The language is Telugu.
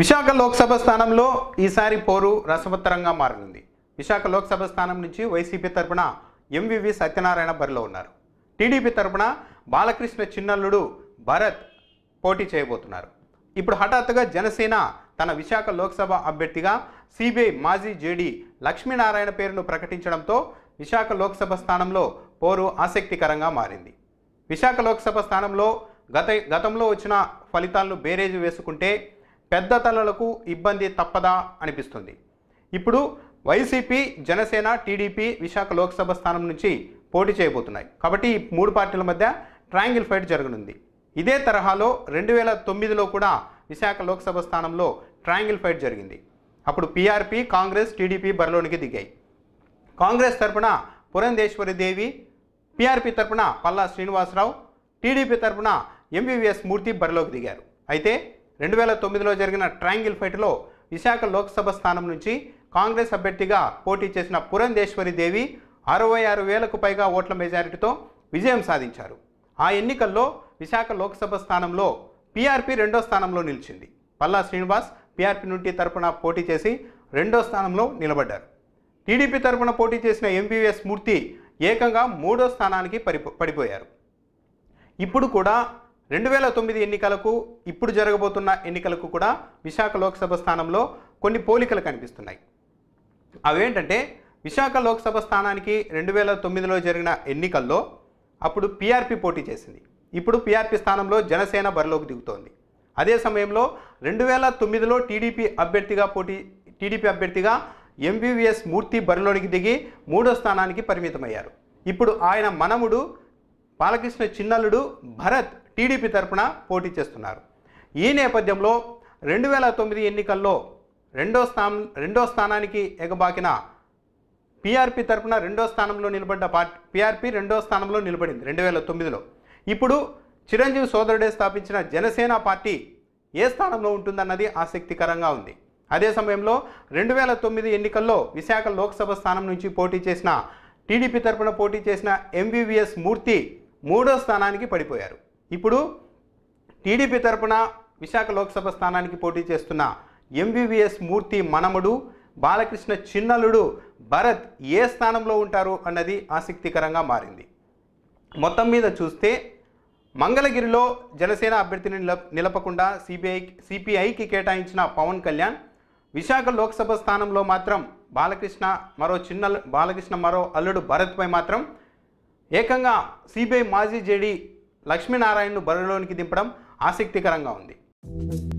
విశాఖ లోక్సభ స్థానంలో ఈసారి పోరు రసవత్తరంగా మారనుంది విశాఖ లోక్సభ స్థానం నుంచి వైసీపీ తరపున ఎంవివి సత్యనారాయణ బరిలో ఉన్నారు టీడీపీ తరపున బాలకృష్ణ చిన్నల్లుడు భరత్ పోటీ చేయబోతున్నారు ఇప్పుడు హఠాత్తుగా జనసేన తన విశాఖ లోక్సభ అభ్యర్థిగా సిబిఐ మాజీ జేడీ లక్ష్మీనారాయణ పేరును ప్రకటించడంతో విశాఖ లోక్సభ స్థానంలో పోరు ఆసక్తికరంగా మారింది విశాఖ లోక్సభ స్థానంలో గత గతంలో వచ్చిన ఫలితాలను బేరేజు వేసుకుంటే పెద్ద తలలకు ఇబ్బంది తప్పదా అనిపిస్తుంది ఇప్పుడు వైసీపీ జనసేన టీడీపీ విశాఖ లోక్సభ స్థానం నుంచి పోటీ చేయబోతున్నాయి కాబట్టి ఈ మూడు పార్టీల మధ్య ట్రయాంగిల్ ఫైట్ జరగనుంది ఇదే తరహాలో రెండు వేల తొమ్మిదిలో కూడా విశాఖ లోక్సభ స్థానంలో ట్రయాంగిల్ ఫైట్ జరిగింది అప్పుడు పీఆర్పీ కాంగ్రెస్ టీడీపీ బరిలోనికి దిగాయి కాంగ్రెస్ తరపున పురంధేశ్వరి దేవి పీఆర్పీ తరపున పల్లా శ్రీనివాసరావు టీడీపీ తరఫున ఎంబీవీఎస్ మూర్తి బరిలోకి దిగారు అయితే రెండు వేల తొమ్మిదిలో జరిగిన ట్రయాంగిల్ ఫైట్లో విశాఖ లోక్సభ స్థానం నుంచి కాంగ్రెస్ అభ్యర్థిగా పోటీ చేసిన పురంధేశ్వరి దేవి అరవై ఆరు వేలకు పైగా ఓట్ల మెజారిటీతో విజయం సాధించారు ఆ ఎన్నికల్లో విశాఖ లోక్సభ స్థానంలో పీఆర్పీ రెండో స్థానంలో నిలిచింది పల్లా శ్రీనివాస్ పీఆర్పీ నుండి తరపున పోటీ చేసి రెండో స్థానంలో నిలబడ్డారు టీడీపీ తరపున పోటీ చేసిన ఎంబీవీఎస్ మూర్తి ఏకంగా మూడో స్థానానికి పడిపోయారు ఇప్పుడు కూడా రెండు వేల తొమ్మిది ఎన్నికలకు ఇప్పుడు జరగబోతున్న ఎన్నికలకు కూడా విశాఖ లోక్సభ స్థానంలో కొన్ని పోలికలు కనిపిస్తున్నాయి అవేంటంటే విశాఖ లోక్సభ స్థానానికి రెండు వేల తొమ్మిదిలో జరిగిన ఎన్నికల్లో అప్పుడు పీఆర్పీ పోటీ చేసింది ఇప్పుడు పీఆర్పీ స్థానంలో జనసేన బరిలోకి దిగుతోంది అదే సమయంలో రెండు వేల తొమ్మిదిలో టీడీపీ అభ్యర్థిగా పోటీ టీడీపీ అభ్యర్థిగా ఎంబీవీఎస్ మూర్తి బరిలోనికి దిగి మూడో స్థానానికి పరిమితమయ్యారు ఇప్పుడు ఆయన మనముడు బాలకృష్ణ చిన్నల్లుడు భరత్ టీడీపీ తరఫున పోటీ చేస్తున్నారు ఈ నేపథ్యంలో రెండు వేల తొమ్మిది ఎన్నికల్లో రెండో స్థానం రెండో స్థానానికి ఎగబాకిన పీఆర్పీ తరఫున రెండో స్థానంలో నిలబడ్డ పార్టీ పీఆర్పీ రెండో స్థానంలో నిలబడింది రెండు వేల తొమ్మిదిలో ఇప్పుడు చిరంజీవి సోదరుడే స్థాపించిన జనసేన పార్టీ ఏ స్థానంలో ఉంటుందన్నది ఆసక్తికరంగా ఉంది అదే సమయంలో రెండు వేల తొమ్మిది ఎన్నికల్లో విశాఖ లోక్సభ స్థానం నుంచి పోటీ చేసిన టీడీపీ తరఫున పోటీ చేసిన ఎంవీవీఎస్ మూర్తి మూడో స్థానానికి పడిపోయారు ఇప్పుడు టీడీపీ తరపున విశాఖ లోక్సభ స్థానానికి పోటీ చేస్తున్న ఎంబీబీఎస్ మూర్తి మనముడు బాలకృష్ణ చిన్నలుడు భరత్ ఏ స్థానంలో ఉంటారు అన్నది ఆసక్తికరంగా మారింది మొత్తం మీద చూస్తే మంగళగిరిలో జనసేన అభ్యర్థిని నిలపకుండా సిబిఐ సిపిఐకి కేటాయించిన పవన్ కళ్యాణ్ విశాఖ లోక్సభ స్థానంలో మాత్రం బాలకృష్ణ మరో చిన్న బాలకృష్ణ మరో అల్లుడు భరత్పై మాత్రం ఏకంగా సిబిఐ మాజీ జేడీ లక్ష్మీనారాయణను బరిలోనికి దింపడం ఆసక్తికరంగా ఉంది